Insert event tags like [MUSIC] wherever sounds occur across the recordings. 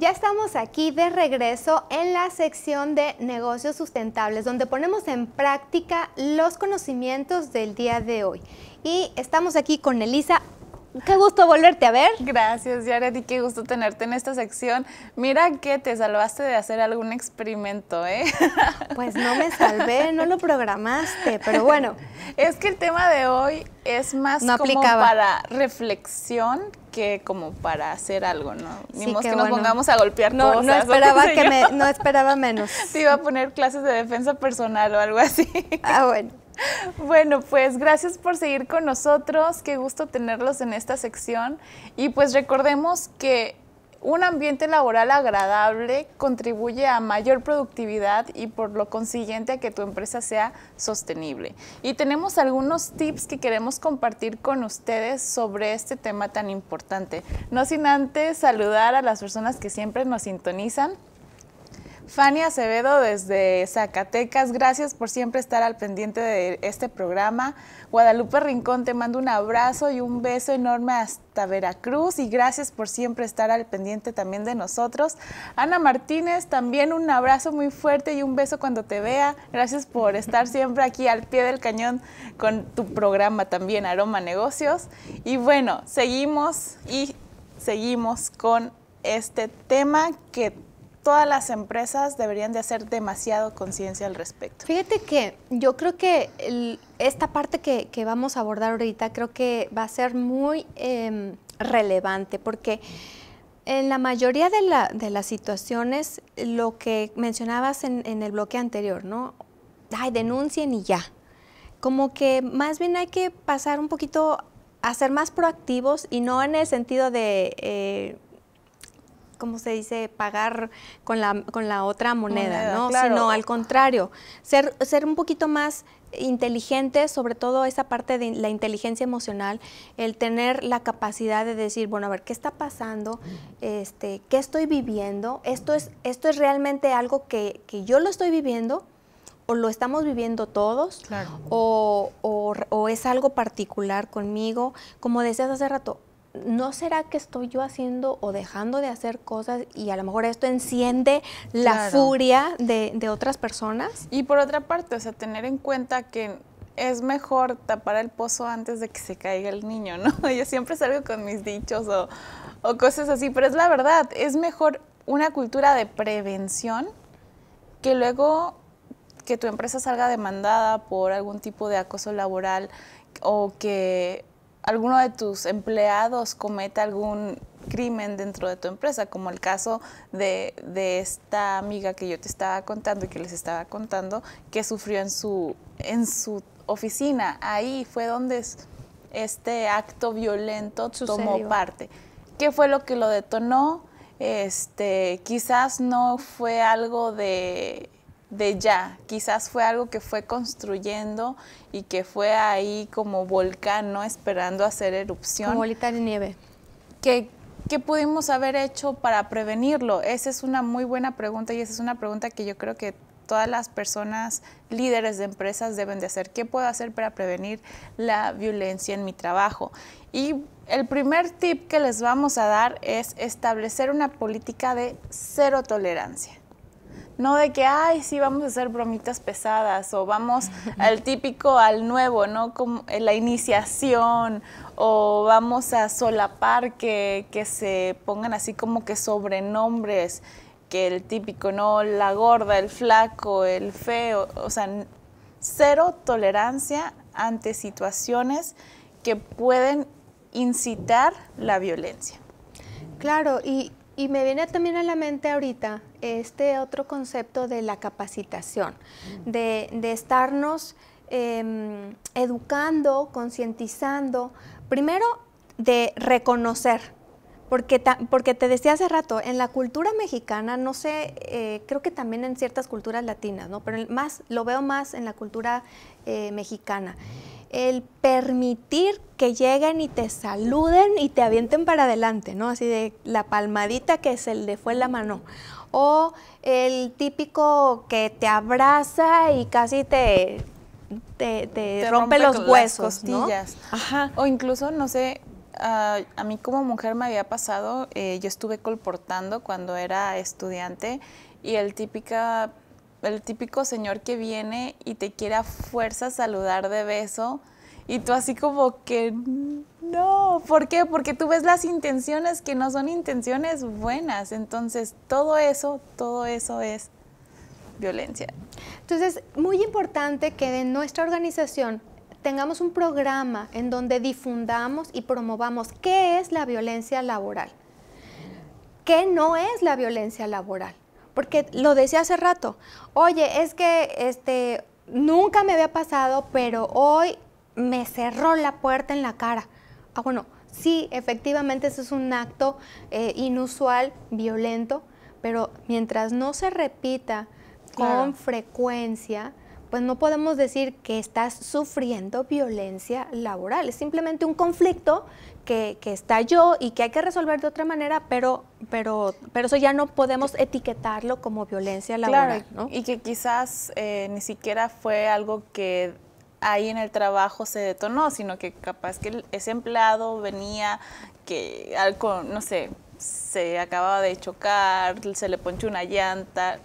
Ya estamos aquí de regreso en la sección de negocios sustentables, donde ponemos en práctica los conocimientos del día de hoy. Y estamos aquí con Elisa Qué gusto volverte a ver. Gracias, Yaret, y qué gusto tenerte en esta sección. Mira que te salvaste de hacer algún experimento, ¿eh? [LAUGHS] Pues no me salvé, no lo programaste, pero bueno. Es que el tema de hoy es más como para reflexión como para hacer algo, ¿no? que, nos pongamos a golpear no, cosas, No esperaba, que me, no esperaba menos. [LAUGHS] Te iba a poner clases de defensa personal o algo así. Ah, bueno. [LAUGHS] Bueno, pues gracias por seguir con nosotros, qué gusto tenerlos en esta sección y pues recordemos que un ambiente laboral agradable contribuye a mayor productividad y por lo consiguiente a que tu empresa sea sostenible. Y tenemos algunos tips que queremos compartir con ustedes sobre este tema tan importante. No sin antes saludar a las personas que siempre nos sintonizan. Fanny Acevedo desde Zacatecas, gracias por siempre estar al pendiente de este programa. Guadalupe Rincón, te mando un abrazo y un beso enorme hasta Veracruz y gracias por siempre estar al pendiente también de nosotros. Ana Martínez, también un abrazo muy fuerte y un beso cuando te vea. Gracias por estar siempre aquí al pie del cañón con tu programa también, Aroma Negocios. Y bueno, seguimos y seguimos con este tema que todas las empresas deberían de hacer demasiado conciencia al respecto. Fíjate que yo creo que esta parte que, vamos a abordar ahorita creo que va a ser muy em, relevante porque en la mayoría de, las situaciones, lo que mencionabas en, el bloque anterior, ¿no? Ay, denuncien y ya. Como que más bien hay que pasar un poquito a ser más proactivos y no en el sentido de... Eh, ¿cómo se dice?, pagar con la, con la otra moneda, ¿no? Sino al contrario, ser, ser un poquito más inteligente, sobre todo esa parte de la inteligencia emocional, el tener la capacidad de decir, bueno, a ver, ¿qué está pasando? Este, ¿Qué estoy viviendo? ¿Esto es, esto es realmente algo que, yo lo estoy viviendo? ¿O lo estamos viviendo todos? o es algo particular conmigo? Como decías hace rato, ¿no será que estoy yo haciendo o dejando de hacer cosas y a lo mejor esto enciende la furia de, otras personas? Y por otra parte, o sea, tener en cuenta que es mejor tapar el pozo antes de que se caiga el niño, ¿no? [LAUGHS] Yo siempre salgo con mis dichos o cosas así, pero es la verdad, es mejor una cultura de prevención que luego que tu empresa salga demandada por algún tipo de acoso laboral o que alguno de tus empleados cometa algún crimen dentro de tu empresa, como el caso de, esta amiga que yo te estaba contando y que les estaba contando, que sufrió en su, en su oficina. Ahí fue donde este acto violento tomó parte. ¿Qué fue lo que lo detonó? Este, quizás no fue algo de de ya, quizás fue algo que fue construyendo y que fue ahí como volcán, ¿no? Esperando hacer erupción. Como bolita de nieve. ¿Qué pudimos haber hecho para prevenirlo? Esa es una muy buena pregunta y esa es una pregunta que yo creo que todas las personas líderes de empresas deben de hacer. ¿Qué puedo hacer para prevenir la violencia en mi trabajo? Y el primer tip que les vamos a dar es establecer una política de cero tolerancia. No de que, ay, sí, vamos a hacer bromitas pesadas o vamos [LAUGHS] al típico, al nuevo, ¿no? Como la iniciación o vamos a solapar que, que se pongan así como que sobrenombres, que el típico, ¿no? La gorda, el flaco, el feo, o sea, cero tolerancia ante situaciones que pueden incitar la violencia. Claro, y y me viene también a la mente ahorita este otro concepto de la capacitación, mm. de, estarnos em, educando, concientizando, primero de reconocer, porque, porque te decía hace rato, en la cultura mexicana, no sé, eh, creo que también en ciertas culturas latinas, ¿no? pero más, lo veo más en la cultura eh, mexicana. Mm el permitir que lleguen y te saluden y te avienten para adelante, ¿no? Así de la palmadita que se le fue la mano. O el típico que te abraza y casi te, te, rompe, los huesos, ¿no? Ajá. O incluso, no sé, a mí como mujer me había pasado, eh, yo estuve colportando cuando era estudiante y el típica el típico señor que viene y te quiere a fuerza saludar de beso y tú así como que no, ¿por qué? Porque tú ves las intenciones que no son intenciones buenas, entonces todo eso, todo eso es violencia. Entonces, muy importante que en nuestra organización tengamos un programa en donde difundamos y promovamos qué es la violencia laboral, qué no es la violencia laboral. Porque lo decía hace rato, oye, es que este, nunca me había pasado, pero hoy me cerró la puerta en la cara. Ah, bueno, sí, efectivamente eso es un acto eh, inusual, violento, pero mientras no se repita con frecuencia, pues no podemos decir que estás sufriendo violencia laboral, es simplemente un conflicto que, que estalló y que hay que resolver de otra manera, pero, pero, pero eso ya no podemos etiquetarlo como violencia laboral. y que quizás eh, ni siquiera fue algo que ahí en el trabajo se detonó, sino que capaz que ese empleado venía que algo, no sé, se acababa de chocar, se le ponchó una llanta.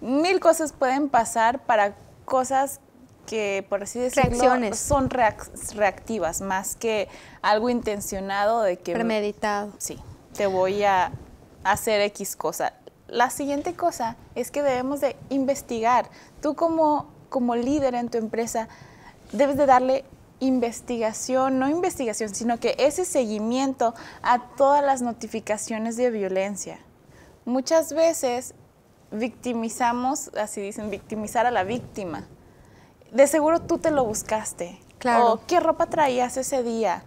Mil cosas pueden pasar para cosas que, por así decirlo, son reactivas, más que algo intencionado de que... Premeditado. Sí, te voy a hacer X cosa. La siguiente cosa es que debemos de investigar. Tú como, como líder en tu empresa debes de darle investigación, no investigación, sino que ese seguimiento a todas las notificaciones de violencia. Muchas veces victimizamos, así dicen, victimizar a la víctima. De seguro tú te lo buscaste. Claro. O qué ropa traías ese día.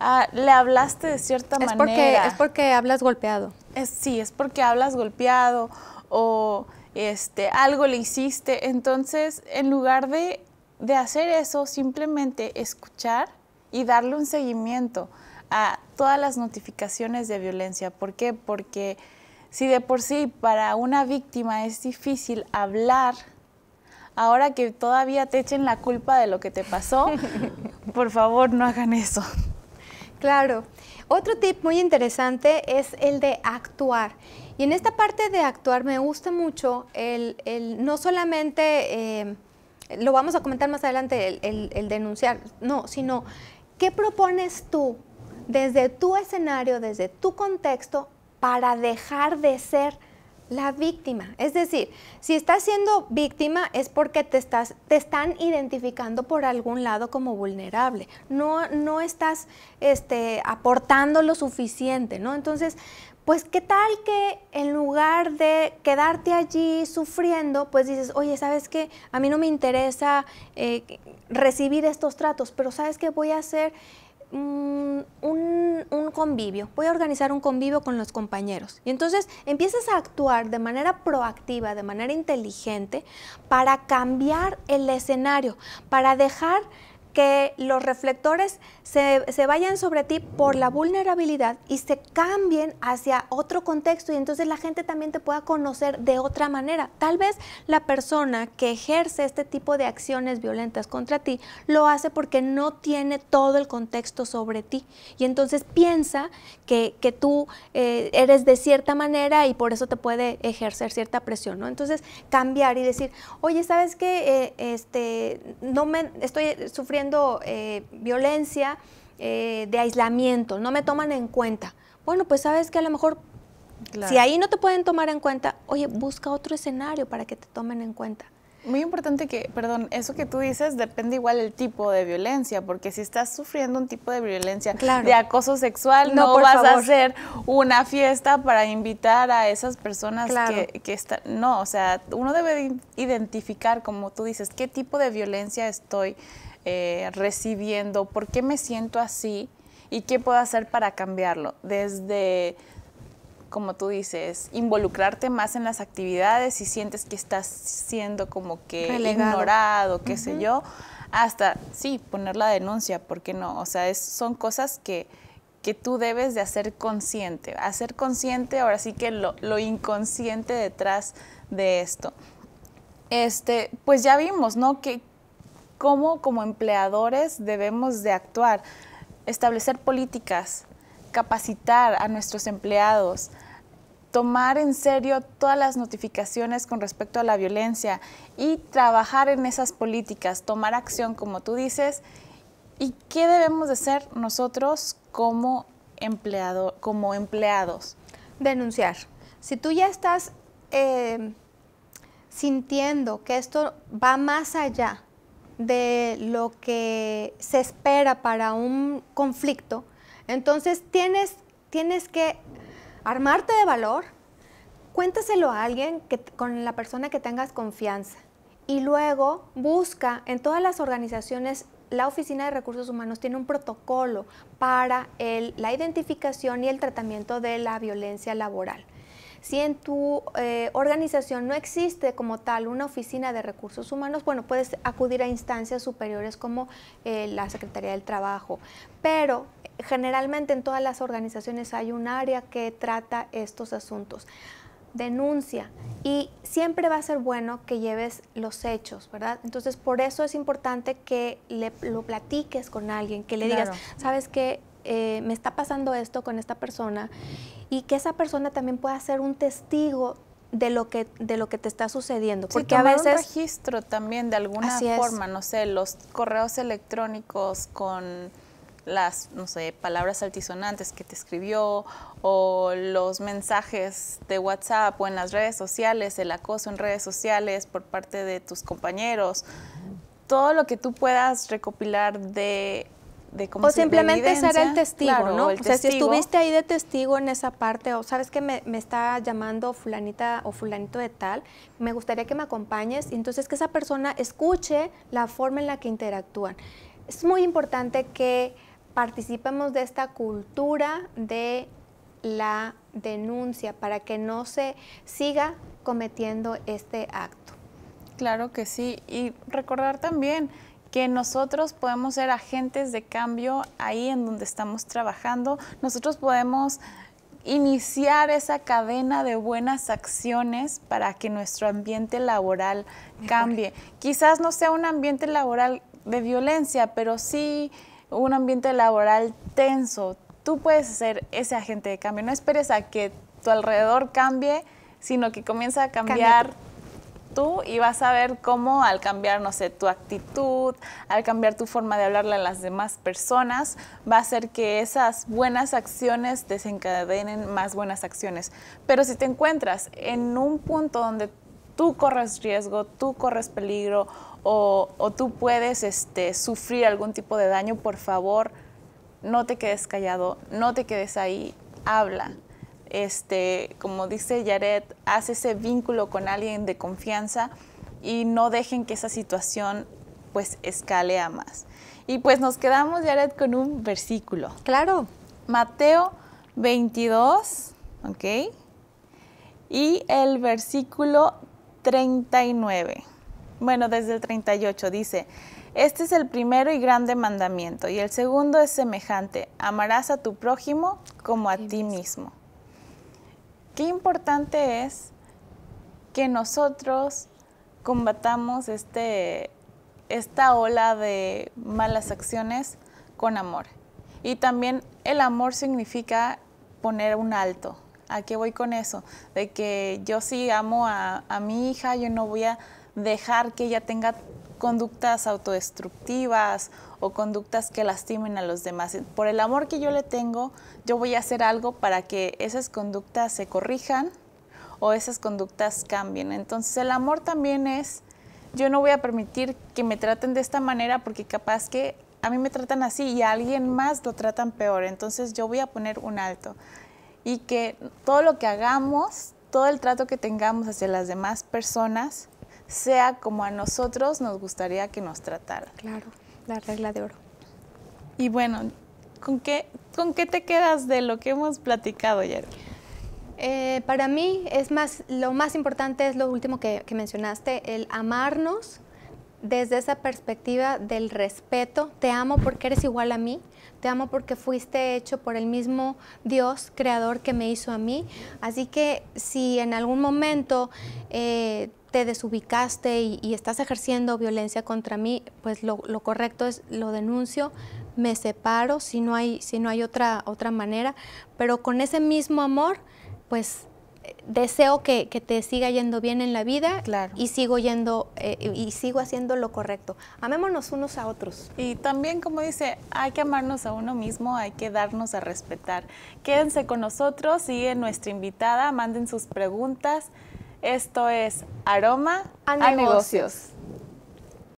Ah, le hablaste de cierta manera. Porque, es porque hablas golpeado. sí, es porque hablas golpeado o este, algo le hiciste. Entonces, en lugar de, de hacer eso, simplemente escuchar y darle un seguimiento a todas las notificaciones de violencia. ¿Por qué? Porque si de por sí para una víctima es difícil hablar, ahora que todavía te echen la culpa de lo que te pasó, [LAUGHS] por favor no hagan eso. Claro. Otro tip muy interesante es el de actuar. Y en esta parte de actuar me gusta mucho el, no solamente, eh, lo vamos a comentar más adelante, el, el denunciar, no, sino qué propones tú desde tu escenario, desde tu contexto para dejar de ser la víctima. Es decir, si estás siendo víctima es porque te, estás, te están identificando por algún lado como vulnerable. No, no estás este, aportando lo suficiente, ¿no? Entonces, pues qué tal que en lugar de quedarte allí sufriendo, pues dices, oye, ¿sabes qué? A mí no me interesa eh, recibir estos tratos, pero ¿sabes qué voy a hacer? un, un convivio, voy a organizar un convivio con los compañeros. Y entonces empiezas a actuar de manera proactiva, de manera inteligente, para cambiar el escenario, para dejar que los reflectores se, vayan sobre ti por la vulnerabilidad y se cambien hacia otro contexto y entonces la gente también te pueda conocer de otra manera. Tal vez la persona que ejerce este tipo de acciones violentas contra ti lo hace porque no tiene todo el contexto sobre ti y entonces piensa que, que tú eh, eres de cierta manera y por eso te puede ejercer cierta presión, ¿no? Entonces cambiar y decir, oye, ¿sabes qué? Eh, este, no me, estoy sufriendo eh, violencia, eh, de aislamiento, no me toman en cuenta. Bueno, pues sabes que a lo mejor si ahí no te pueden tomar en cuenta, oye, busca otro escenario para que te tomen en cuenta. Muy importante que, perdón, eso que tú dices depende igual el tipo de violencia, porque si estás sufriendo un tipo de violencia de acoso sexual, no, vas a hacer una fiesta para invitar a esas personas que, que están... No, o sea, uno debe identificar, como tú dices, qué tipo de violencia estoy eh, recibiendo, por qué me siento así y qué puedo hacer para cambiarlo. Desde, como tú dices, involucrarte más en las actividades y sientes que estás siendo como que ignorado, qué sé yo, hasta, sí, poner la denuncia, ¿por qué no? O sea, es, son cosas que que tú debes de hacer consciente, hacer consciente ahora sí que lo, lo inconsciente detrás de esto. Este, pues ya vimos, ¿no? Que, cómo como empleadores debemos de actuar, establecer políticas, capacitar a nuestros empleados, tomar en serio todas las notificaciones con respecto a la violencia y trabajar en esas políticas, tomar acción como tú dices. ¿Y qué debemos de hacer nosotros como, como empleados? Denunciar. Si tú ya estás eh, sintiendo que esto va más allá de lo que se espera para un conflicto, entonces tienes, que armarte de valor, cuéntaselo a alguien con la persona que tengas confianza y luego busca en todas las organizaciones la Oficina de Recursos Humanos tiene un protocolo para la identificación y el tratamiento de la violencia laboral. Si en tu eh, organización no existe como tal una oficina de recursos humanos, bueno, puedes acudir a instancias superiores como eh, la Secretaría del Trabajo. Pero generalmente en todas las organizaciones hay un área que trata estos asuntos denuncia y siempre va a ser bueno que lleves los hechos, ¿verdad? Entonces, por eso es importante que le, lo platiques con alguien, que le digas, ¿sabes qué? Eh, me está pasando esto con esta persona y que esa persona también pueda ser un testigo de lo que de lo que te está sucediendo porque a veces registro también de alguna forma no sé los correos electrónicos con las no sé palabras altisonantes que te escribió o los mensajes de WhatsApp o en las redes sociales el acoso en redes sociales por parte de tus compañeros todo lo que tú puedas recopilar de o simplemente ser el testigo, ¿no? O, sea, si estuviste ahí de testigo en esa parte, o sabes que me, me, está llamando fulanita o fulanito de tal, me gustaría que me acompañes, y entonces que esa persona escuche la forma en la que interactúan. Es muy importante que participemos de esta cultura de la denuncia para que no se siga cometiendo este acto. Claro que sí, y recordar también que nosotros podemos ser agentes de cambio ahí en donde estamos trabajando. Nosotros podemos iniciar esa cadena de buenas acciones para que nuestro ambiente laboral cambie. Quizás no sea un ambiente laboral de violencia, pero sí un ambiente laboral tenso. Tú puedes ser ese agente de cambio. No esperes a que tu alrededor cambie, sino que comienza a cambiar tú y vas a ver cómo al cambiar, no sé, tu actitud, al cambiar tu forma de hablarle a las demás personas, va a hacer que esas buenas acciones desencadenen más buenas acciones. Pero si te encuentras en un punto donde tú corres riesgo, tú corres peligro o, tú puedes este, sufrir algún tipo de daño, por favor, no te quedes callado, no te quedes ahí, habla este, como dice Yaret, haz ese vínculo con alguien de confianza y no dejen que esa situación pues escale a más. Y pues nos quedamos, Yaret, con un versículo. Claro. Mateo 22, ¿ok? Y el versículo 39. Bueno, desde el 38 dice, este es el primero y grande mandamiento, y el segundo es semejante, amarás a tu prójimo como a ti mismo qué importante es que nosotros combatamos este, esta ola de malas acciones con amor. Y también el amor significa poner un alto. ¿A qué voy con eso? De que yo sí amo a, a mi hija, yo no voy a dejar que ella tenga conductas autodestructivas o conductas que lastimen a los demás. Por el amor que yo le tengo, yo voy a hacer algo para que esas conductas se corrijan o esas conductas cambien. Entonces el amor también es, yo no voy a permitir que me traten de esta manera porque capaz que a mí me tratan así y a alguien más lo tratan peor. Entonces yo voy a poner un alto. Y que todo lo que hagamos, todo el trato que tengamos hacia las demás personas, sea como a nosotros nos gustaría que nos tratara. Claro, la regla de oro. Y bueno, ¿con qué, con qué te quedas de lo que hemos platicado, ayer? Eh, para mí es más, lo más importante es lo último que, mencionaste, el amarnos desde esa perspectiva del respeto. Te amo porque eres igual a mí, te amo porque fuiste hecho por el mismo Dios creador que me hizo a mí. Así que si en algún momento eh, desubicaste y, estás ejerciendo violencia contra mí, pues lo, correcto es lo denuncio, me separo si no hay, si no hay otra, otra manera, pero con ese mismo amor, pues eh, deseo que, te siga yendo bien en la vida y sigo yendo eh, y sigo haciendo lo correcto. Amémonos unos a otros. Y también, como dice, hay que amarnos a uno mismo, hay que darnos a respetar. Quédense con nosotros, sigue nuestra invitada, manden sus preguntas. Esto es Aroma a, negocios.